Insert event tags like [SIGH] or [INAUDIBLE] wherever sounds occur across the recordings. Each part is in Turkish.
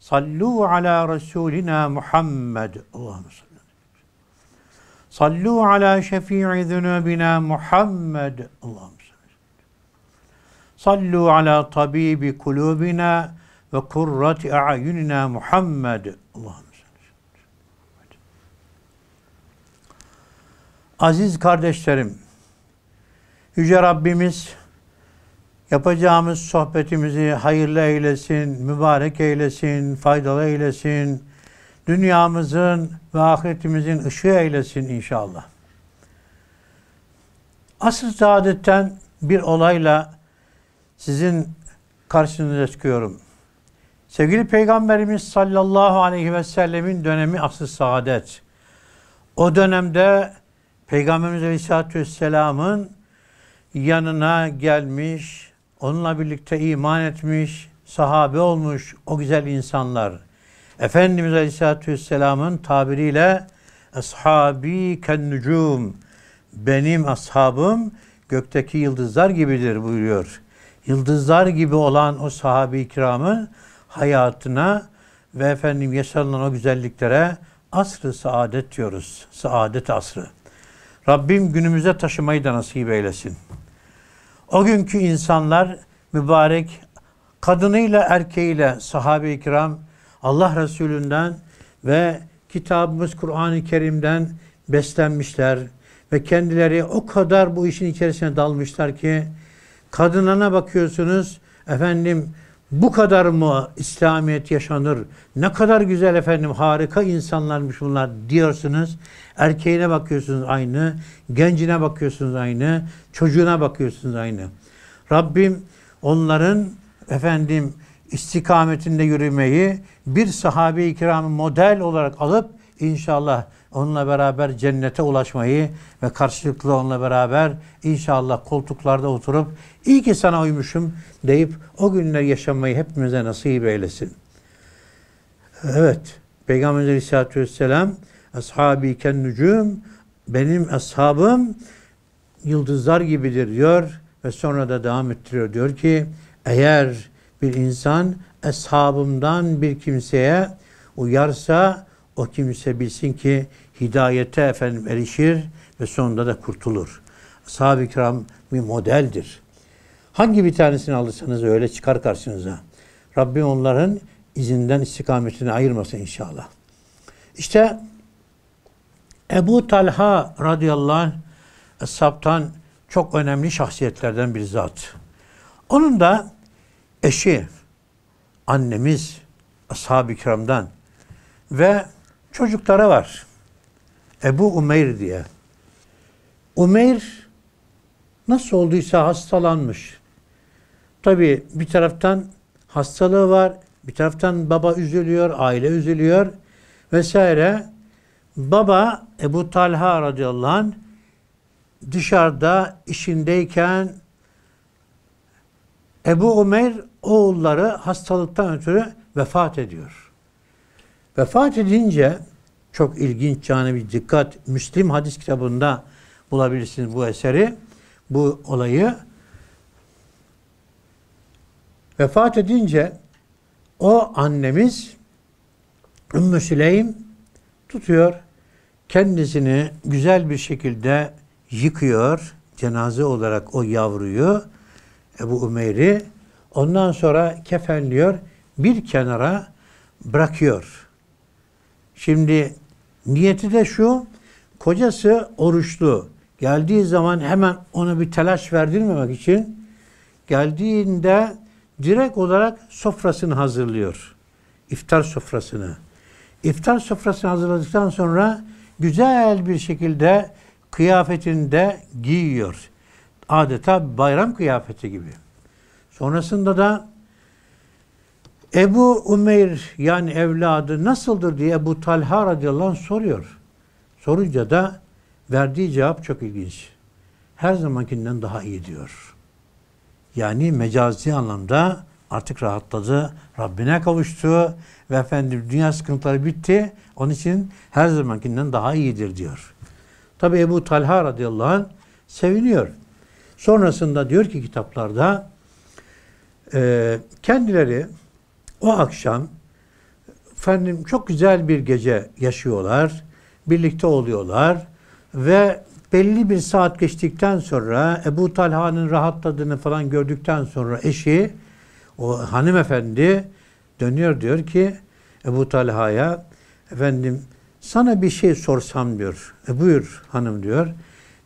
Sallu ala Resulina Muhammed. Allahümme salli. Sallu ala şefii zunubina Muhammed. Allahümme salli. Sallu ala tabibi kulubina ve kurrati a'yunina Muhammed. Allahümme salli. Aziz kardeşlerim, Yüce Rabbimiz Yapacağımız sohbetimizi hayırlı eylesin, mübarek eylesin, faydalı eylesin. Dünyamızın ve ahiretimizin ışığı eylesin inşallah. Asıl saadetten bir olayla sizin karşınıza çıkıyorum. Sevgili Peygamberimiz sallallahu aleyhi ve sellemin dönemi asıl saadet. O dönemde Peygamberimiz Aleyhisselatü Vesselam'ın yanına gelmiş onunla birlikte iman etmiş, sahabe olmuş o güzel insanlar. Efendimiz Aleyhisselatü Vesselam'ın tabiriyle Ashabi kennucum benim ashabım gökteki yıldızlar gibidir buyuruyor. Yıldızlar gibi olan o sahabi kiramın hayatına ve efendim yaşanılan o güzelliklere asrı saadet diyoruz. Saadet asrı. Rabbim günümüze taşımayı da nasip eylesin. O günkü insanlar mübarek kadınıyla erkeğiyle sahabe-i kiram Allah Resulü'nden ve kitabımız Kur'an-ı Kerim'den beslenmişler ve kendileri o kadar bu işin içerisine dalmışlar ki kadınlarına bakıyorsunuz efendim bu kadar mı İslamiyet yaşanır? Ne kadar güzel efendim, harika insanlarmış bunlar diyorsunuz. Erkeğine bakıyorsunuz aynı, gencine bakıyorsunuz aynı, çocuğuna bakıyorsunuz aynı. Rabbim onların efendim istikametinde yürümeyi bir sahabe-i kiramı model olarak alıp inşallah onunla beraber cennete ulaşmayı ve karşılıklı onunla beraber inşallah koltuklarda oturup iyi ki sana uymuşum deyip o günler yaşamayı hepimize nasip eylesin. Evet. Peygamber Aleyhisselatü Vesselam Ashabi kennucum benim ashabım yıldızlar gibidir diyor ve sonra da devam ettiriyor. Diyor ki eğer bir insan ashabımdan bir kimseye uyarsa o kimse bilsin ki hidayete efendim erişir ve sonunda da kurtulur. Ashab-ı kiram bir modeldir. Hangi bir tanesini alırsanız öyle çıkar karşınıza. Rabbim onların izinden istikametini ayırmasın inşallah. İşte Ebu Talha radıyallahu anh Eshab'tan çok önemli şahsiyetlerden bir zat. Onun da eşi, annemiz, ashab-ı kiramdan ve Çocuklara var. Ebu Umeyr diye. Umeyr nasıl olduysa hastalanmış. Tabi bir taraftan hastalığı var, bir taraftan baba üzülüyor, aile üzülüyor vesaire. Baba Ebu Talha radıyallahu anh dışarıda işindeyken Ebu Ömer oğulları hastalıktan ötürü vefat ediyor. Vefat edince çok ilginç bir dikkat. Müslim hadis kitabında bulabilirsiniz bu eseri, bu olayı. Vefat edince o annemiz Ümmü Süleym tutuyor, kendisini güzel bir şekilde yıkıyor cenaze olarak o yavruyu Ebu Ümeyr'i ondan sonra kefenliyor bir kenara bırakıyor. Şimdi Niyeti de şu, kocası oruçlu. Geldiği zaman hemen ona bir telaş verdirmemek için geldiğinde direkt olarak sofrasını hazırlıyor. İftar sofrasını. İftar sofrasını hazırladıktan sonra güzel bir şekilde kıyafetini de giyiyor. Adeta bayram kıyafeti gibi. Sonrasında da Ebu Umeyr yani evladı nasıldır diye Ebu Talha radıyallahu anh soruyor. Sorunca da verdiği cevap çok ilginç. Her zamankinden daha iyi diyor. Yani mecazi anlamda artık rahatladı, Rabbine kavuştu ve efendim dünya sıkıntıları bitti. Onun için her zamankinden daha iyidir diyor. Tabi Ebu Talha radıyallahu anh seviniyor. Sonrasında diyor ki kitaplarda e, kendileri o akşam efendim çok güzel bir gece yaşıyorlar. Birlikte oluyorlar ve belli bir saat geçtikten sonra Ebu Talha'nın rahatladığını falan gördükten sonra eşi o hanımefendi dönüyor diyor ki Ebu Talha'ya efendim sana bir şey sorsam diyor. E, buyur hanım diyor.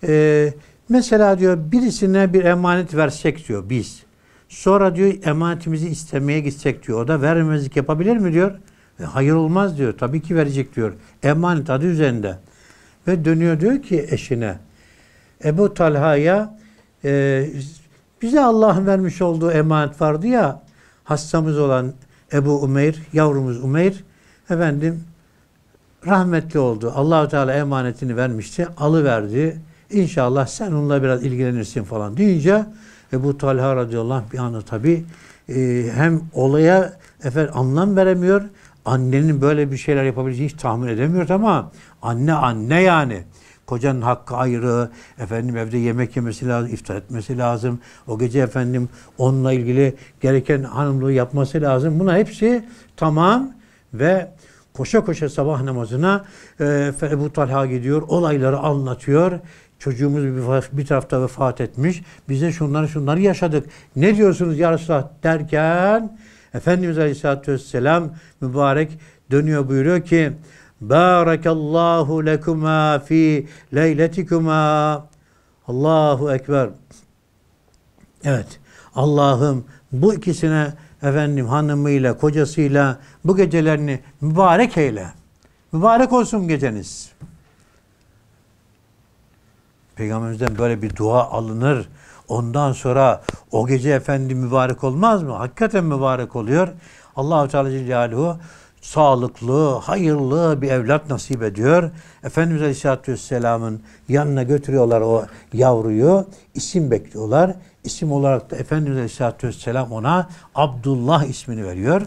E, mesela diyor birisine bir emanet versek diyor biz. Sonra diyor emanetimizi istemeye gitsek diyor. O da vermezlik yapabilir mi diyor. E, hayır olmaz diyor. Tabii ki verecek diyor. Emanet adı üzerinde. Ve dönüyor diyor ki eşine. Ebu Talha'ya e, bize Allah'ın vermiş olduğu emanet vardı ya hastamız olan Ebu Umeyr, yavrumuz Umeyr efendim rahmetli oldu. Allahu Teala emanetini vermişti. Alıverdi. İnşallah sen onunla biraz ilgilenirsin falan deyince Ebu Talha radıyallahu anh bir anda tabi e, hem olaya efendim, anlam veremiyor. Annenin böyle bir şeyler yapabileceğini hiç tahmin edemiyor ama anne anne yani kocanın hakkı ayrı, efendim evde yemek yemesi lazım, iftar etmesi lazım. O gece efendim onunla ilgili gereken hanımlığı yapması lazım. Buna hepsi tamam ve koşa koşa sabah namazına e, Ebu Talha gidiyor, olayları anlatıyor. Çocuğumuz bir tarafta vefat etmiş. Biz de şunları şunları yaşadık. Ne diyorsunuz ya Resulallah derken Efendimiz Aleyhisselatü Vesselam mübarek dönüyor buyuruyor ki Barakallahu lekuma fi leyletikuma Allahu Ekber. Evet. Allah'ım bu ikisine efendim hanımıyla, kocasıyla bu gecelerini mübarek eyle. Mübarek olsun geceniz. Peygamberimizden böyle bir dua alınır. Ondan sonra o gece efendi mübarek olmaz mı? Hakikaten mübarek oluyor. Allahu Teala Celaluhu sağlıklı, hayırlı bir evlat nasip ediyor. Efendimiz Aleyhisselatü Vesselam'ın yanına götürüyorlar o yavruyu. İsim bekliyorlar. İsim olarak da Efendimiz Aleyhisselatü Vesselam ona Abdullah ismini veriyor.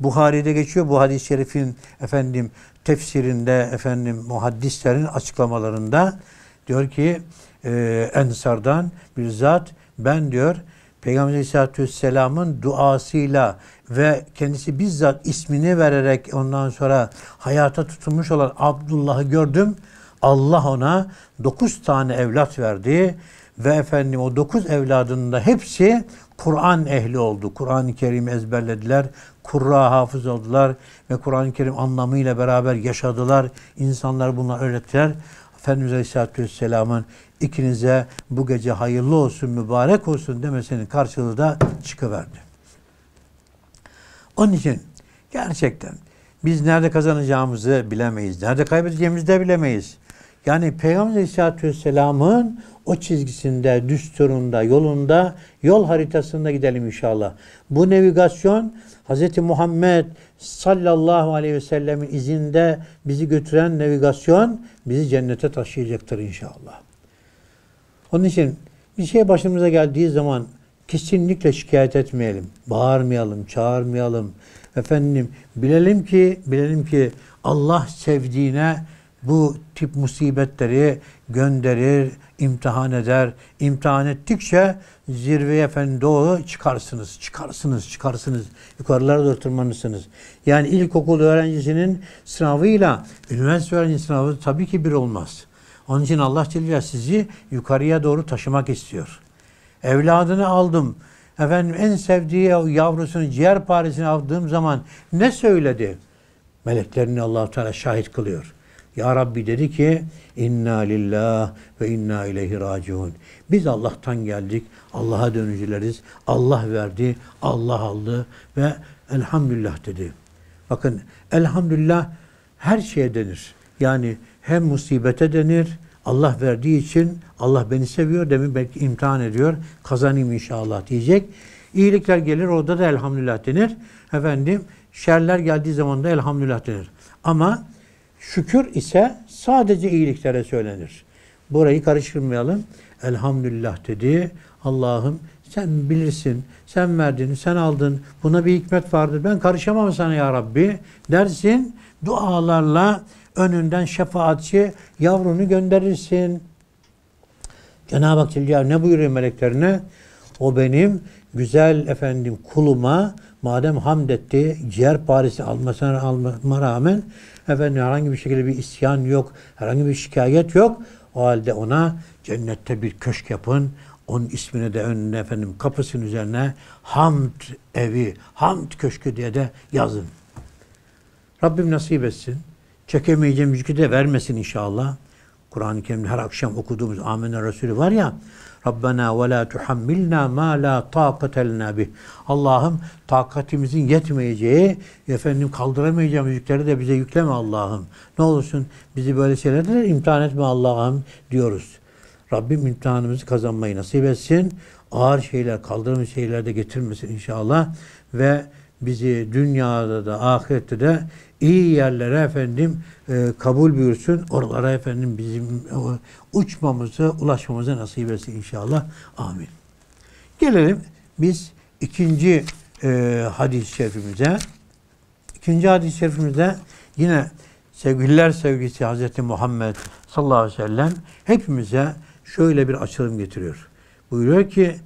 Buhari'de geçiyor. Bu hadis-i şerifin efendim tefsirinde, efendim muhaddislerin açıklamalarında Diyor ki e, Ensardan bir zat ben diyor Peygamber Aleyhisselatü Vesselam'ın duasıyla ve kendisi bizzat ismini vererek ondan sonra hayata tutunmuş olan Abdullah'ı gördüm. Allah ona dokuz tane evlat verdi ve efendim o dokuz evladının da hepsi Kur'an ehli oldu. Kur'an-ı Kerim ezberlediler. Kurra hafız oldular ve Kur'an-ı Kerim anlamıyla beraber yaşadılar. İnsanlar bunu öğrettiler. Efendimiz Aleyhisselatü Vesselam'ın ikinize bu gece hayırlı olsun, mübarek olsun demesinin karşılığı da çıkıverdi. Onun için gerçekten biz nerede kazanacağımızı bilemeyiz. Nerede kaybedeceğimizi de bilemeyiz. Yani Peygamber Aleyhisselatü Vesselam'ın o çizgisinde, düsturunda, yolunda, yol haritasında gidelim inşallah. Bu navigasyon Hz. Muhammed sallallahu aleyhi ve sellemin izinde bizi götüren navigasyon bizi cennete taşıyacaktır inşallah. Onun için bir şey başımıza geldiği zaman kesinlikle şikayet etmeyelim. Bağırmayalım, çağırmayalım. Efendim bilelim ki bilelim ki Allah sevdiğine bu tip musibetleri gönderir, imtihan eder. İmtihan ettikçe zirveye efendim doğru çıkarsınız, çıkarsınız, çıkarsınız. Yukarılara doğru tırmanırsınız. Yani ilkokul öğrencisinin sınavıyla üniversite öğrencisinin sınavı tabii ki bir olmaz. Onun için Allah Celle sizi yukarıya doğru taşımak istiyor. Evladını aldım. Efendim en sevdiği yavrusunu ciğer paresini aldığım zaman ne söyledi? Meleklerini allah Teala şahit kılıyor. Ya Rabbi dedi ki inna lillah ve inna ileyhi raciun. Biz Allah'tan geldik. Allah'a dönücüleriz. Allah verdi. Allah aldı ve elhamdülillah dedi. Bakın elhamdülillah her şeye denir. Yani hem musibete denir. Allah verdiği için Allah beni seviyor. Demin belki imtihan ediyor. Kazanayım inşallah diyecek. İyilikler gelir orada da elhamdülillah denir. Efendim şerler geldiği zaman da elhamdülillah denir. Ama Şükür ise sadece iyiliklere söylenir. Burayı karıştırmayalım. Elhamdülillah dedi. Allah'ım sen bilirsin, sen verdin, sen aldın. Buna bir hikmet vardır. Ben karışamam sana ya Rabbi dersin. Dualarla önünden şefaatçi yavrunu gönderirsin. Cenab-ı Hak Celle ne buyuruyor meleklerine? O benim güzel efendim kuluma madem hamd etti, ciğer parisi almasına alma rağmen Efendim herhangi bir şekilde bir isyan yok. Herhangi bir şikayet yok. O halde ona cennette bir köşk yapın. Onun ismini de önüne efendim kapısının üzerine hamd evi, hamd köşkü diye de yazın. Rabbim nasip etsin. Çekemeyeceğim yükü de vermesin inşallah. Kur'an-ı Kerim'de her akşam okuduğumuz Amenna Resulü var ya Rabbena ve la tuhammilna ma la taqatelna bih. Allah'ım takatimizin yetmeyeceği, efendim kaldıramayacağımız yükleri de bize yükleme Allah'ım. Ne olursun bizi böyle şeylerle imtihan etme Allah'ım diyoruz. Rabbim imtihanımızı kazanmayı nasip etsin. Ağır şeyler, kaldıramayacağımız şeyler de getirmesin inşallah. Ve bizi dünyada da ahirette de iyi yerlere efendim e, kabul buyursun. Oralara efendim bizim o, e, uçmamızı, ulaşmamızı nasip etsin inşallah. Amin. Gelelim biz ikinci e, hadis-i şerifimize. İkinci hadis-i şerifimizde yine sevgililer sevgisi Hazreti Muhammed sallallahu aleyhi ve sellem hepimize şöyle bir açılım getiriyor. Buyuruyor ki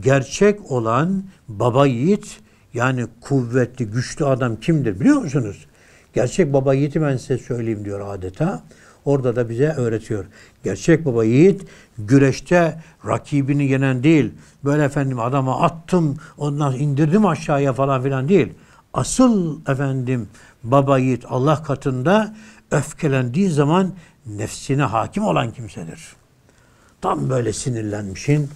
gerçek olan baba yiğit yani kuvvetli, güçlü adam kimdir biliyor musunuz? Gerçek baba yiğiti ben size söyleyeyim diyor adeta. Orada da bize öğretiyor. Gerçek baba yiğit güreşte rakibini yenen değil. Böyle efendim adama attım ondan indirdim aşağıya falan filan değil. Asıl efendim baba yiğit Allah katında öfkelendiği zaman nefsine hakim olan kimsedir. Tam böyle sinirlenmişin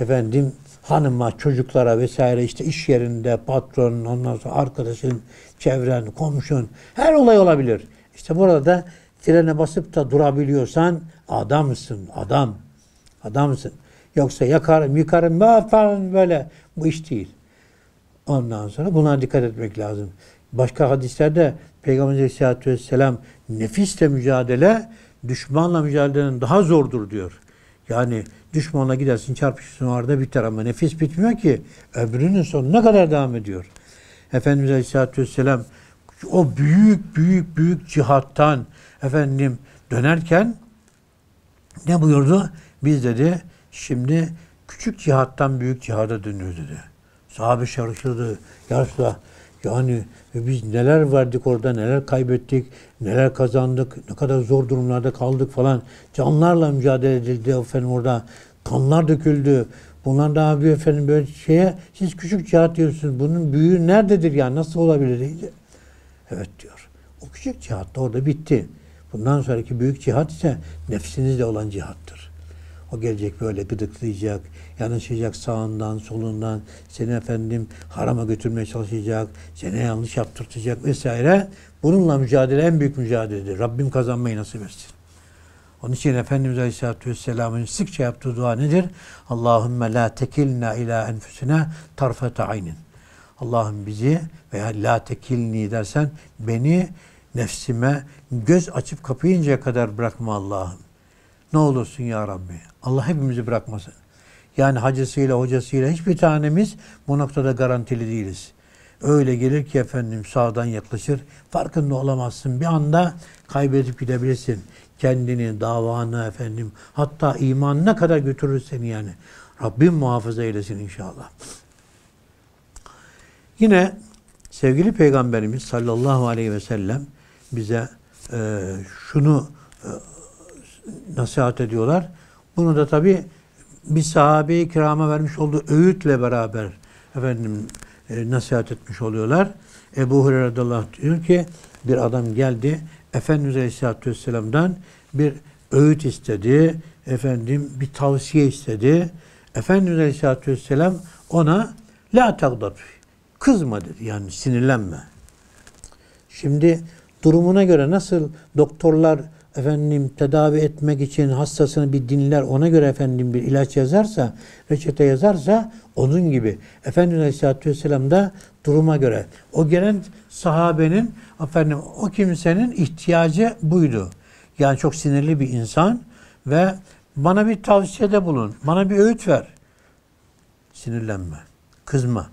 efendim hanıma, çocuklara vesaire işte iş yerinde patron, ondan sonra arkadaşın, çevren, komşun her olay olabilir. İşte burada da frene basıp da durabiliyorsan adamsın, adam. Adamsın. Yoksa yakarım, yıkarım falan böyle. Bu iş değil. Ondan sonra buna dikkat etmek lazım. Başka hadislerde Peygamber Aleyhisselatü Vesselam nefisle mücadele düşmanla mücadelenin daha zordur diyor. Yani düşmana gidersin çarpışırsın orada biter ama nefis bitmiyor ki. Ömrünün sonuna kadar devam ediyor. Efendimiz Aleyhisselatü Vesselam o büyük büyük büyük cihattan efendim dönerken ne buyurdu? Biz dedi şimdi küçük cihattan büyük cihada dönüyor dedi. Sahabe şarışırdı. Ya yani e, biz neler verdik orada, neler kaybettik, neler kazandık, ne kadar zor durumlarda kaldık falan. Canlarla mücadele edildi efendim orada. Kanlar döküldü. Bunlar daha bir efendim böyle şeye siz küçük cihat diyorsunuz. Bunun büyüğü nerededir yani nasıl olabilir? Evet diyor. O küçük cihat da orada bitti. Bundan sonraki büyük cihat ise nefsinizle olan cihattır. O gelecek böyle gıdıklayacak, yanlışacak sağından, solundan, seni efendim harama götürmeye çalışacak, seni yanlış yaptırtacak vesaire. Bununla mücadele en büyük mücadeledir. Rabbim kazanmayı nasip etsin. Onun için Efendimiz Aleyhisselatü Vesselam'ın sıkça yaptığı dua nedir? Allahümme la tekilna ila enfüsüne tarfete aynin. Allah'ım bizi veya la tekilni dersen beni nefsime göz açıp kapayıncaya kadar bırakma Allah'ım. Ne olursun ya Rabbi. Allah hepimizi bırakmasın. Yani hacısıyla, hocasıyla hiçbir tanemiz bu noktada garantili değiliz. Öyle gelir ki efendim sağdan yaklaşır. Farkında olamazsın. Bir anda kaybedip gidebilirsin. Kendini, davanı efendim. Hatta imanına kadar götürür seni yani. Rabbim muhafaza eylesin inşallah. Yine sevgili Peygamberimiz sallallahu aleyhi ve sellem bize e, şunu e, nasihat ediyorlar. Bunu da tabi bir sahabe-i kirama vermiş olduğu öğütle beraber efendim e, nasihat etmiş oluyorlar. Ebu Hureyre radıyallahu anh diyor ki bir adam geldi Efendimiz Aleyhisselatü Vesselam'dan bir öğüt istedi. Efendim bir tavsiye istedi. Efendimiz Aleyhisselatü Vesselam ona la tagdat kızma dedi. Yani sinirlenme. Şimdi durumuna göre nasıl doktorlar efendim tedavi etmek için hastasını bir dinler ona göre efendim bir ilaç yazarsa, reçete yazarsa onun gibi. Efendimiz Aleyhisselatü Vesselam da duruma göre. O gelen sahabenin, efendim o kimsenin ihtiyacı buydu. Yani çok sinirli bir insan ve bana bir tavsiyede bulun, bana bir öğüt ver. Sinirlenme, kızma.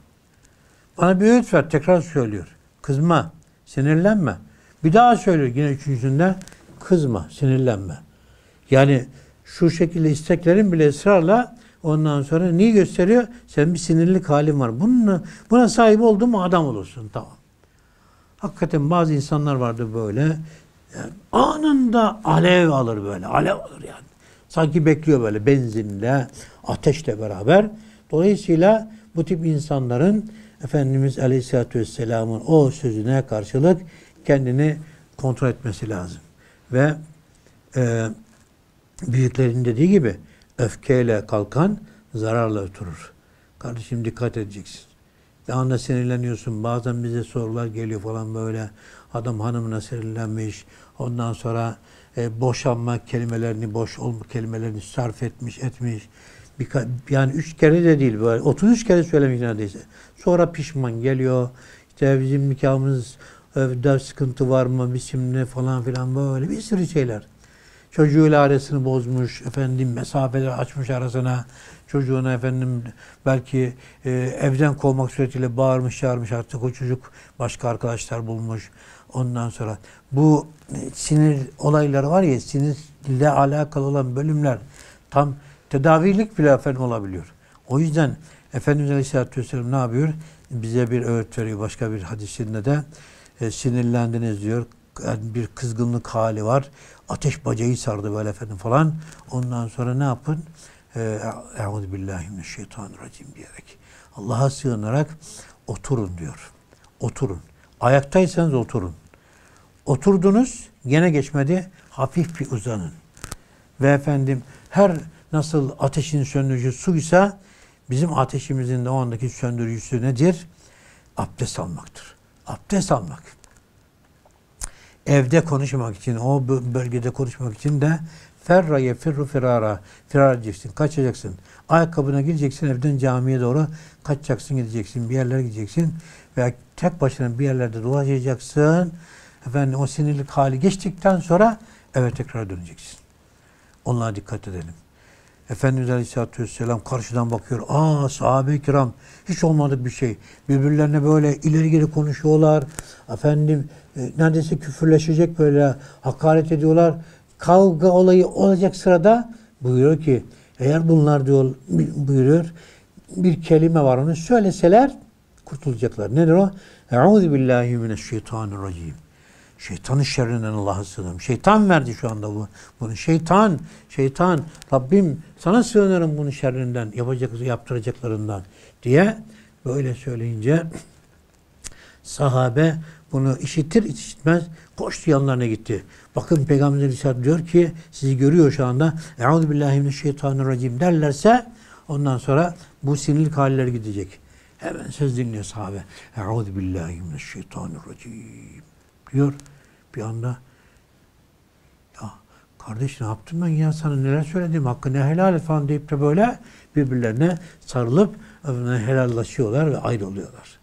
Bana bir öğüt ver, tekrar söylüyor. Kızma, sinirlenme. Bir daha söylüyor yine üçüncüsünde kızma, sinirlenme. Yani şu şekilde isteklerin bile ısrarla ondan sonra niye gösteriyor? Sen bir sinirli halin var. Bununla, buna sahip oldun mu adam olursun. Tamam. Hakikaten bazı insanlar vardı böyle. Yani anında alev alır böyle. Alev alır yani. Sanki bekliyor böyle benzinle, ateşle beraber. Dolayısıyla bu tip insanların Efendimiz Aleyhisselatü Vesselam'ın o sözüne karşılık kendini kontrol etmesi lazım. Ve e, büyüklerin dediği gibi öfkeyle kalkan zararla oturur. Kardeşim dikkat edeceksin. Daha da sinirleniyorsun. Bazen bize sorular geliyor falan böyle. Adam hanımına sinirlenmiş. Ondan sonra e, boşanma kelimelerini, boş olma kelimelerini sarf etmiş, etmiş. Birka, yani üç kere de değil böyle. 33 kere söylemiş neredeyse. Sonra pişman geliyor. İşte bizim nikahımız Evde sıkıntı var mı ne falan filan böyle bir sürü şeyler. Çocuğuyla arasını bozmuş, efendim mesafeler açmış arasına. Çocuğuna efendim belki e, evden kovmak suretiyle bağırmış, çağırmış artık o çocuk başka arkadaşlar bulmuş. Ondan sonra bu e, sinir olayları var ya sinirle alakalı olan bölümler tam tedavilik bile efendim olabiliyor. O yüzden Efendimiz Aleyhisselatü Vesselam ne yapıyor? Bize bir öğüt veriyor başka bir hadisinde de. E, sinirlendiniz diyor. Yani e, bir kızgınlık hali var. Ateş bacayı sardı böyle efendim falan. Ondan sonra ne yapın? Euzubillahimineşşeytanirracim diyerek. Allah'a sığınarak oturun diyor. Oturun. Ayaktaysanız oturun. Oturdunuz gene geçmedi. Hafif bir uzanın. Ve efendim her nasıl ateşin söndürücü suysa bizim ateşimizin de o andaki söndürücüsü nedir? Abdest almaktır abdest almak. Evde konuşmak için, o bölgede konuşmak için de ferra yefirru firara. Firar edeceksin, kaçacaksın. Ayakkabına gireceksin, evden camiye doğru kaçacaksın, gideceksin, bir yerlere gideceksin. Veya tek başına bir yerlerde dolaşacaksın. Efendim o sinirlik hali geçtikten sonra eve tekrar döneceksin. Onlara dikkat edelim. Efendimiz Aleyhisselatü Vesselam karşıdan bakıyor. Aa sahabe kiram hiç olmadı bir şey. Birbirlerine böyle ileri geri konuşuyorlar. Efendim e, neredeyse küfürleşecek böyle hakaret ediyorlar. Kavga olayı olacak sırada buyuruyor ki eğer bunlar diyor buyuruyor bir kelime var onu söyleseler kurtulacaklar. Nedir o? Euzu billahi mineşşeytanirracim. Şeytanın şerrinden Allah'a sığınırım. Şeytan verdi şu anda bu, bunu. Şeytan, şeytan, Rabbim sana sığınırım bunun şerrinden, yapacak, yaptıracaklarından diye böyle söyleyince [CLEARS THROAT] sahabe bunu işitir işitmez koştu yanlarına gitti. Bakın Peygamber Aleyhisselam diyor ki sizi görüyor şu anda. Euzu billahi mineşşeytanirracim derlerse ondan sonra bu sinirlik haller gidecek. Hemen söz dinliyor sahabe. Euzu billahi mineşşeytanirracim diyor. Bir anda ya kardeş ne yaptım ben ya sana neler söyledim hakkını helal et falan deyip de böyle birbirlerine sarılıp helallaşıyorlar ve ayrılıyorlar.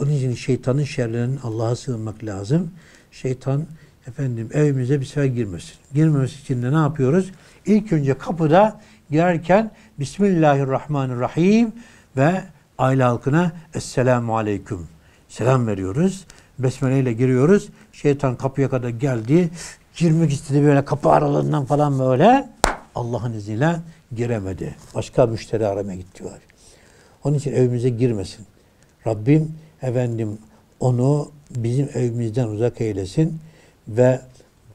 Onun için şeytanın şerlerinden Allah'a sığınmak lazım. Şeytan efendim evimize bir sefer girmesin. Girmemesi için de ne yapıyoruz? İlk önce kapıda girerken Bismillahirrahmanirrahim ve aile halkına Esselamu Aleyküm selam veriyoruz. Besmele ile giriyoruz. Şeytan kapıya kadar geldi. Girmek istedi böyle kapı aralığından falan böyle. Allah'ın izniyle giremedi. Başka müşteri aramaya gitti var. Onun için evimize girmesin. Rabbim efendim onu bizim evimizden uzak eylesin ve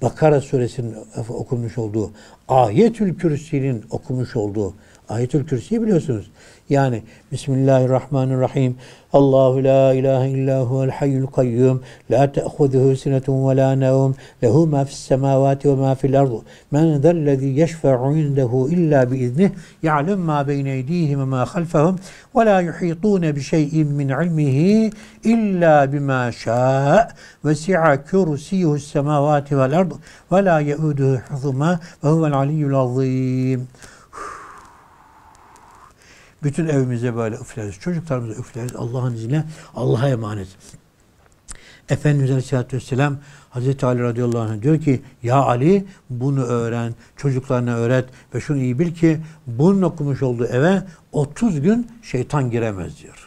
Bakara suresinin okunmuş olduğu Ayetül Kürsi'nin okumuş olduğu Ayetül Kürsi'yi biliyorsunuz. Yani Bismillahirrahmanirrahim. Allahu la ilahe illa huvel hayyul kayyum. La te'khuduhu sinetun ve la nevm. Lehu ma fis semavati ve ma fil ardu. Men zellezî yeşfe'u indehu illa bi iznih. Ya'lem ma beyne eydihim ve ma khalfahum. Ve la yuhitûne bi şey'in min ilmihi illa bima şa'a. Ve si'a kürsiyuhu semavati vel ardu. Ve la yeuduhu hızıma ve huvel aliyyul azîm. Bütün evimize böyle üfleriz. Çocuklarımıza üfleriz. Allah'ın izniyle Allah'a emanet. Efendimiz Aleyhisselatü Vesselam Hazreti Ali radıyallahu anh diyor ki ya Ali bunu öğren, çocuklarına öğret ve şunu iyi bil ki bunun okumuş olduğu eve 30 gün şeytan giremez diyor.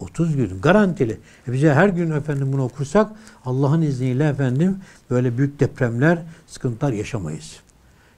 30 gün garantili. E bize her gün efendim bunu okursak Allah'ın izniyle efendim böyle büyük depremler, sıkıntılar yaşamayız.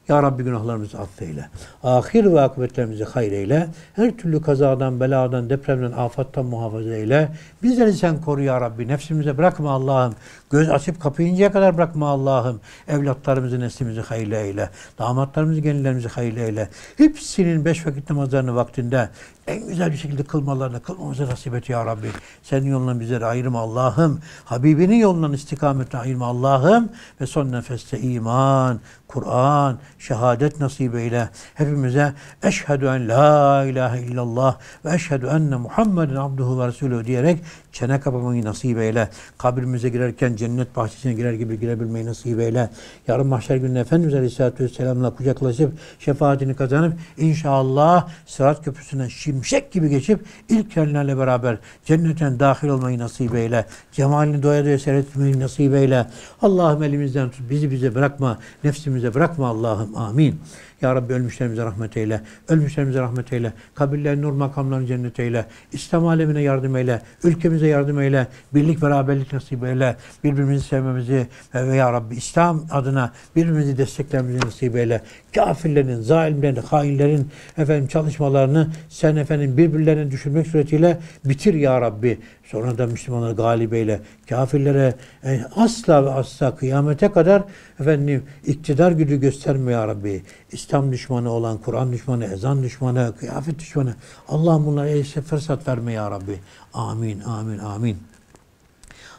Ya Rabbi günahlarımızı affeyle. Ahir ve akıbetlerimizi hayreyle. Her türlü kazadan, beladan, depremden, afattan muhafaza eyle. Bizleri sen koru ya Rabbi. Nefsimize bırakma Allah'ım. Göz açıp kapayıncaya kadar bırakma Allah'ım. Evlatlarımızı, neslimizi hayırlı eyle. Damatlarımızı, gelinlerimizi hayırlı eyle. Hepsinin beş vakit namazlarını vaktinde en güzel bir şekilde kılmalarını kılmamızı nasip et ya Rabbi. Senin yolundan bizleri ayırma Allah'ım. Habibinin yolundan istikamete ayırma Allah'ım. Ve son nefeste iman, Kur'an, şehadet nasip eyle. Hepimize eşhedü en la ilahe illallah ve eşhedü enne Muhammeden abduhu ve resulü diyerek çene kapamayı nasip eyle. Kabrimize girerken cennet bahçesine girer gibi girebilmeyi nasip eyle. Yarın mahşer günü Efendimiz Aleyhisselatü Vesselam'la kucaklaşıp şefaatini kazanıp inşallah sırat köprüsüne şimdi şimşek gibi geçip ilk kendinle beraber cennetten dahil olmayı nasip eyle. Cemalini doya doya seyretmeyi nasip eyle. Allah'ım elimizden tut. Bizi bize bırakma. Nefsimize bırakma Allah'ım. Amin. Ya Rabbi ölmüşlerimize rahmet eyle. Ölmüşlerimize rahmet eyle. Kabirlerin nur makamlarını cennet eyle. İslam alemine yardım eyle. Ülkemize yardım eyle. Birlik beraberlik nasip eyle. Birbirimizi sevmemizi ve Ya Rabbi İslam adına birbirimizi desteklememizi nasip eyle. Kafirlerin, zalimlerin, hainlerin efendim çalışmalarını sen efendim birbirlerini düşürmek suretiyle bitir Ya Rabbi. Sonra da Müslümanları galip eyle. Kafirlere yani e, asla ve asla kıyamete kadar efendim iktidar gücü gösterme Ya Rabbi. İslam düşmanı olan, Kur'an düşmanı, ezan düşmanı, kıyafet düşmanı. Allah bunlara işte fırsat verme ya Rabbi. Amin, amin, amin.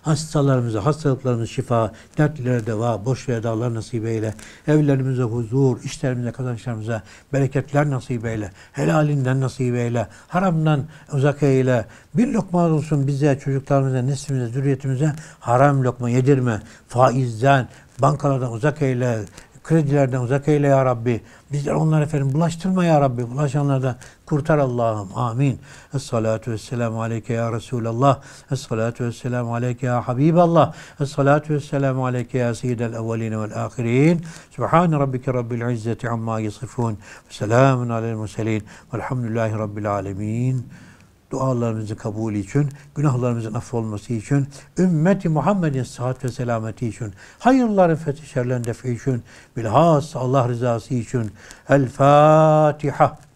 Hastalarımıza, hastalıklarımız şifa, dertlere deva, boş vedalar nasip eyle. Evlerimize huzur, işlerimize, kazançlarımıza bereketler nasip eyle. Helalinden nasip eyle. Haramdan uzak eyle. Bir lokma olsun bize, çocuklarımıza, neslimize, zürriyetimize haram lokma yedirme. Faizden, bankalardan uzak eyle kredilerden uzak eyle ya Rabbi. Bizler onlara efendim bulaştırma ya Rabbi. Bulaşanlardan kurtar Allah'ım. Amin. Esselatu vesselamu aleyke ya Resulallah. Esselatu vesselamu aleyke ya Habiballah. Esselatu vesselamu aleyke ya seyyidel evveline vel ahirin. Subhan rabbike rabbil izzeti amma yasifun. Selamun aleyhi murselin. Velhamdülillahi rabbil alemin. dualarımızın kabul için, günahlarımızın affolması için, ümmeti Muhammed'in sıhhat ve selameti için, hayırların fethi şerlerin defi için, bilhassa Allah rızası için. El Fatiha.